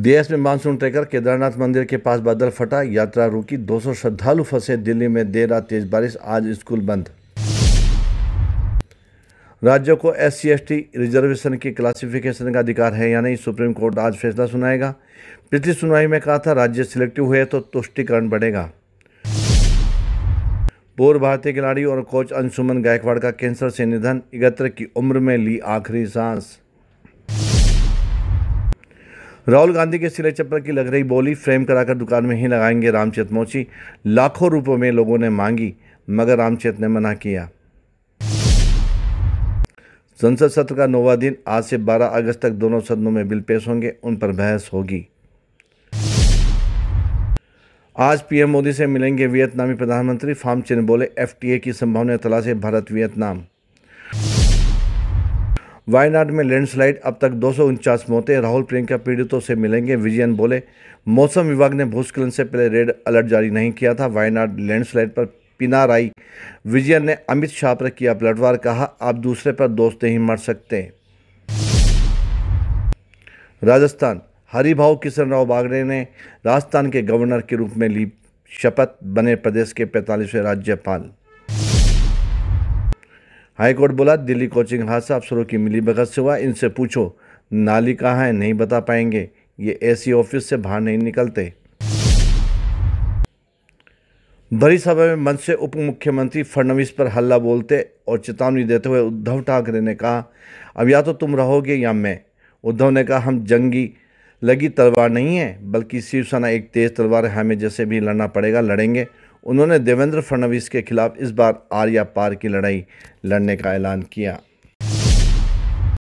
देश में monsoon trekker Kedarnath मंदिर के पास बादल फटा यात्रा रुकी 200 श्रद्धालु फंसे दिल्ली में देर रात तेज बारिश आज स्कूल बंद राज्यों को एस सी रिजर्वेशन की क्लासिफिकेशन का अधिकार है या नहीं सुप्रीम कोर्ट आज फैसला सुनाएगा पिछली सुनवाई में कहा था राज्य सिलेक्टिव हुए तो तुष्टिकरण बढ़ेगा पूर्व भारतीय खिलाड़ी और कोच अंशुमन गायकवाड़ का कैंसर से निधन इकहत्तर की उम्र में ली आखिरी सांस राहुल गांधी के सिले चप्पल की लग रही बोली फ्रेम कराकर दुकान में ही लगाएंगे रामचेत मोची लाखों रुपयों में लोगों ने मांगी मगर रामचेत ने मना किया संसद सत्र का नौवा दिन आज से 12 अगस्त तक दोनों सदनों में बिल पेश होंगे उन पर बहस होगी आज पीएम मोदी से मिलेंगे वियतनामी प्रधानमंत्री फार्म चिन्ह बोले एफटीए की संभावना तलाशे भारत वियतनाम वायनाड में लैंडस्लाइड अब तक दो मौतें राहुल प्रियंका पीड़ितों से मिलेंगे विजयन बोले मौसम विभाग ने भूस्खलन से पहले रेड अलर्ट जारी नहीं किया था वायनाड लैंडस्लाइड पर पिनाराई विजयन ने अमित शाह पर किया पलटवार कहा आप दूसरे पर दोस्त नहीं मर सकते राजस्थान हरिभाव किशन राव बागड़े ने राजस्थान के गवर्नर के रूप में ली शपथ बने प्रदेश के पैंतालीसवें राज्यपाल हाईकोर्ट बोला दिल्ली कोचिंग हादसा अफसरों की मिली भगत से हुआ इनसे पूछो नाली कहाँ है नहीं बता पाएंगे ये एसी ऑफिस से बाहर नहीं निकलते बड़ी सभा में मंच से उप मुख्यमंत्री फडणवीस पर हल्ला बोलते और चेतावनी देते हुए उद्धव ठाकरे ने कहा अब या तो तुम रहोगे या मैं उद्धव ने कहा हम जंगी लगी तलवार नहीं है बल्कि शिवसेना एक तेज़ तलवार है हमें जैसे भी लड़ना पड़ेगा लड़ेंगे उन्होंने देवेंद्र फडणवीस के खिलाफ इस बार आर्या पार की लड़ाई लड़ने का ऐलान किया